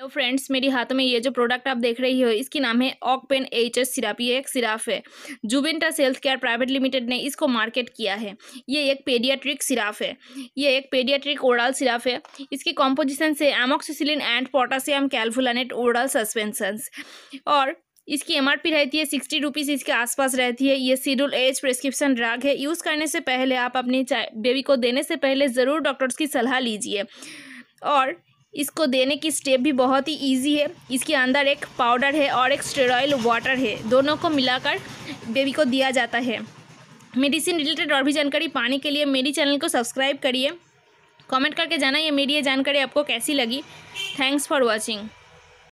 तो फ्रेंड्स मेरी हाथों में ये जो प्रोडक्ट आप देख रही हो इसकी नाम है ऑकपेन एच एस सिराप ये एक सिराप है Zuventus health care private limited ने इसको मार्केट किया है ये एक पेडियाट्रिक सिराप है ये एक पेडियाट्रिक ओरल सिराप है इसकी कॉम्पोजिशन से amoxicillin and potassium clavulanate oral suspensions और इसकी एमआरपी रहती है सिक्सटी रुपीज़ इसके आसपास रहती है ये सीडुल एज प्रेस्क्रिप्शन ड्रग है यूज़ करने से पहले आप अपनी बेबी को देने से पहले ज़रूर डॉक्टर्स की सलाह लीजिए और इसको देने की स्टेप भी बहुत ही इजी है इसके अंदर एक पाउडर है और एक स्टेरॉयल वाटर है दोनों को मिलाकर बेबी को दिया जाता है मेडिसिन रिलेटेड और भी जानकारी पाने के लिए मेरी चैनल को सब्सक्राइब करिए कमेंट करके जाना ये मेरी ये जानकारी आपको कैसी लगी थैंक्स फॉर वॉचिंग